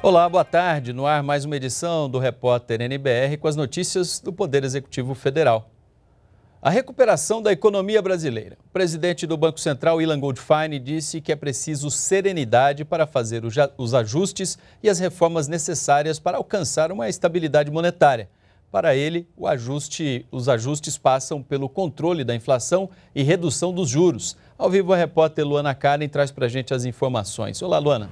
Olá, boa tarde. No ar, mais uma edição do Repórter NBR com as notícias do Poder Executivo Federal. A recuperação da economia brasileira. O presidente do Banco Central, Ilan Goldfein, disse que é preciso serenidade para fazer os ajustes e as reformas necessárias para alcançar uma estabilidade monetária. Para ele, ajuste, os ajustes passam pelo controle da inflação e redução dos juros. Ao vivo, a repórter Luana Karen traz para a gente as informações. Olá, Luana.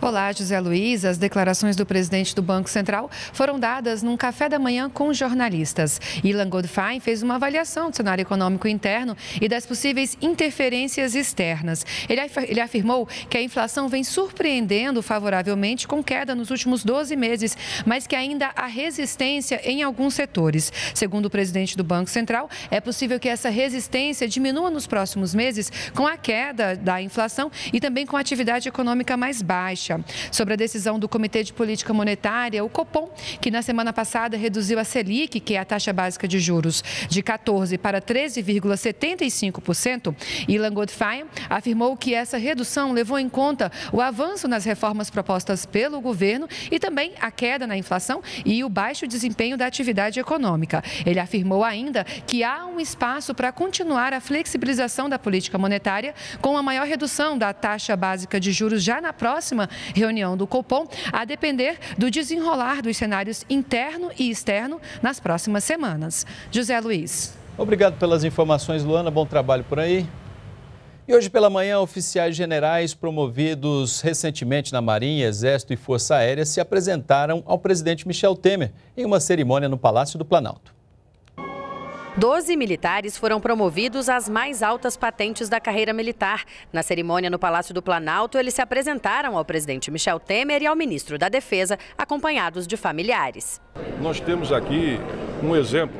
Olá, José Luiz. As declarações do presidente do Banco Central foram dadas num café da manhã com jornalistas. Ilan Goldfein fez uma avaliação do cenário econômico interno e das possíveis interferências externas. Ele afirmou que a inflação vem surpreendendo favoravelmente com queda nos últimos 12 meses, mas que ainda há resistência em alguns setores. Segundo o presidente do Banco Central, é possível que essa resistência diminua nos próximos meses com a queda da inflação e também com a atividade econômica mais baixa baixa. Sobre a decisão do Comitê de Política Monetária, o Copom, que na semana passada reduziu a Selic, que é a taxa básica de juros, de 14 para 13,75%, Ilan Godfrey afirmou que essa redução levou em conta o avanço nas reformas propostas pelo governo e também a queda na inflação e o baixo desempenho da atividade econômica. Ele afirmou ainda que há um espaço para continuar a flexibilização da política monetária com a maior redução da taxa básica de juros já na próxima reunião do Copom, a depender do desenrolar dos cenários interno e externo nas próximas semanas. José Luiz. Obrigado pelas informações, Luana. Bom trabalho por aí. E hoje pela manhã, oficiais generais promovidos recentemente na Marinha, Exército e Força Aérea se apresentaram ao presidente Michel Temer em uma cerimônia no Palácio do Planalto. Doze militares foram promovidos às mais altas patentes da carreira militar. Na cerimônia no Palácio do Planalto, eles se apresentaram ao presidente Michel Temer e ao ministro da Defesa, acompanhados de familiares. Nós temos aqui um exemplo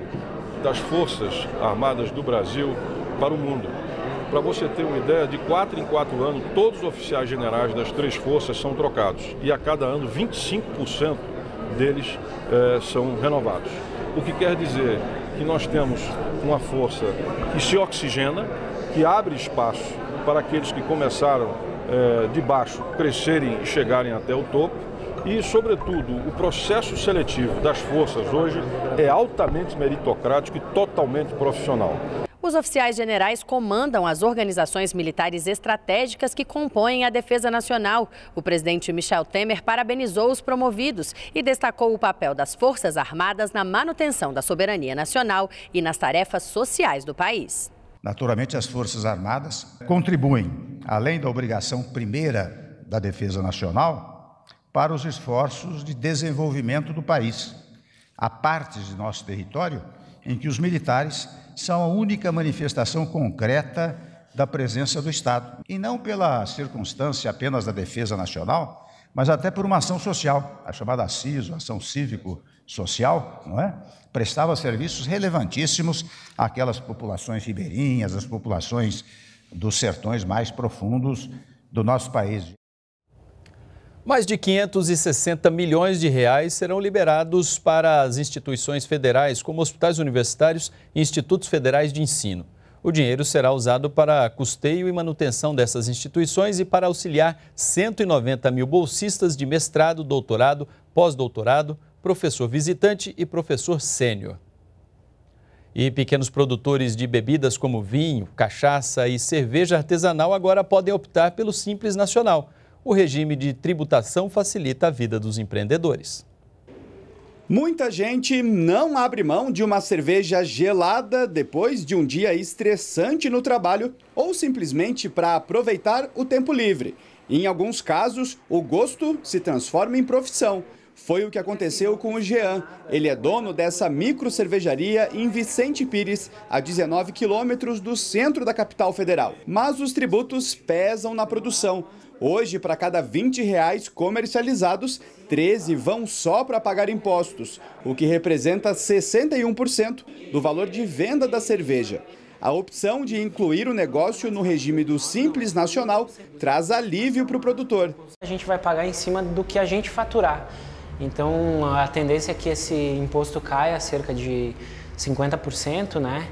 das Forças Armadas do Brasil para o mundo. Para você ter uma ideia, de quatro em quatro anos, todos os oficiais generais das três forças são trocados. E a cada ano, 25% deles eh, são renovados. O que quer dizer que nós temos uma força que se oxigena, que abre espaço para aqueles que começaram eh, de baixo crescerem e chegarem até o topo. E, sobretudo, o processo seletivo das forças hoje é altamente meritocrático e totalmente profissional. Os oficiais generais comandam as organizações militares estratégicas que compõem a Defesa Nacional. O presidente Michel Temer parabenizou os promovidos e destacou o papel das Forças Armadas na manutenção da soberania nacional e nas tarefas sociais do país. Naturalmente, as Forças Armadas contribuem, além da obrigação primeira da Defesa Nacional, para os esforços de desenvolvimento do país. Há partes de nosso território em que os militares são a única manifestação concreta da presença do Estado, e não pela circunstância apenas da defesa nacional, mas até por uma ação social, a chamada CISO, ação cívico-social, não é? Prestava serviços relevantíssimos àquelas populações ribeirinhas, às populações dos sertões mais profundos do nosso país. Mais de 560 milhões de reais serão liberados para as instituições federais, como hospitais universitários e institutos federais de ensino. O dinheiro será usado para custeio e manutenção dessas instituições e para auxiliar 190 mil bolsistas de mestrado, doutorado, pós-doutorado, professor visitante e professor sênior. E pequenos produtores de bebidas como vinho, cachaça e cerveja artesanal agora podem optar pelo Simples Nacional o regime de tributação facilita a vida dos empreendedores. Muita gente não abre mão de uma cerveja gelada depois de um dia estressante no trabalho ou simplesmente para aproveitar o tempo livre. Em alguns casos, o gosto se transforma em profissão. Foi o que aconteceu com o Jean. Ele é dono dessa micro cervejaria em Vicente Pires, a 19 quilômetros do centro da capital federal. Mas os tributos pesam na produção. Hoje, para cada 20 reais comercializados, 13 vão só para pagar impostos, o que representa 61% do valor de venda da cerveja. A opção de incluir o negócio no regime do Simples Nacional traz alívio para o produtor. A gente vai pagar em cima do que a gente faturar. Então, a tendência é que esse imposto caia cerca de 50%, né?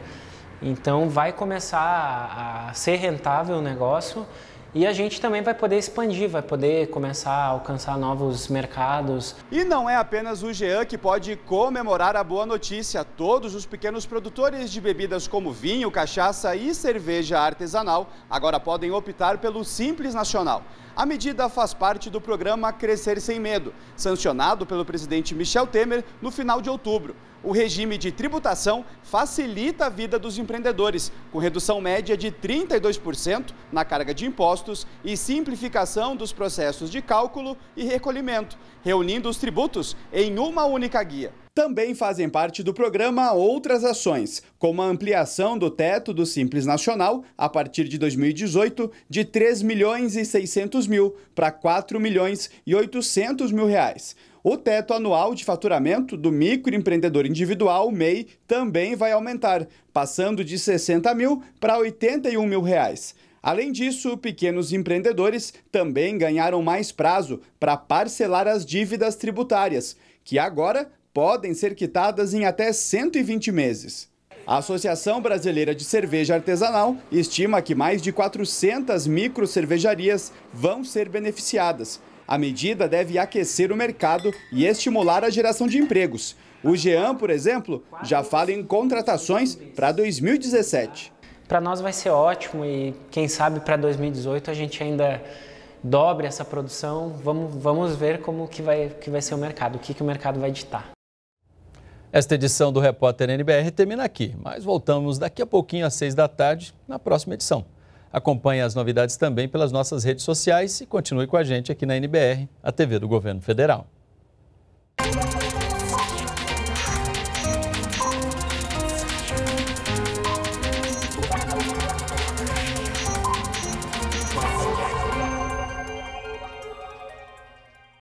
Então, vai começar a ser rentável o negócio e a gente também vai poder expandir, vai poder começar a alcançar novos mercados. E não é apenas o Jean que pode comemorar a boa notícia. Todos os pequenos produtores de bebidas como vinho, cachaça e cerveja artesanal agora podem optar pelo Simples Nacional. A medida faz parte do programa Crescer Sem Medo, sancionado pelo presidente Michel Temer no final de outubro o regime de tributação facilita a vida dos empreendedores, com redução média de 32% na carga de impostos e simplificação dos processos de cálculo e recolhimento, reunindo os tributos em uma única guia. Também fazem parte do programa outras ações, como a ampliação do teto do Simples Nacional, a partir de 2018, de 3 milhões e 600 mil para 4 milhões e 800 mil reais. O teto anual de faturamento do microempreendedor individual, MEI, também vai aumentar, passando de 60 mil para 81 mil reais. Além disso, pequenos empreendedores também ganharam mais prazo para parcelar as dívidas tributárias, que agora podem ser quitadas em até 120 meses. A Associação Brasileira de Cerveja Artesanal estima que mais de 400 microcervejarias vão ser beneficiadas. A medida deve aquecer o mercado e estimular a geração de empregos. O GEAM, por exemplo, já fala em contratações para 2017. Para nós vai ser ótimo e quem sabe para 2018 a gente ainda dobre essa produção. Vamos, vamos ver como que vai, que vai ser o mercado, o que, que o mercado vai ditar. Esta edição do Repórter NBR termina aqui, mas voltamos daqui a pouquinho às seis da tarde na próxima edição. Acompanhe as novidades também pelas nossas redes sociais e continue com a gente aqui na NBR, a TV do Governo Federal.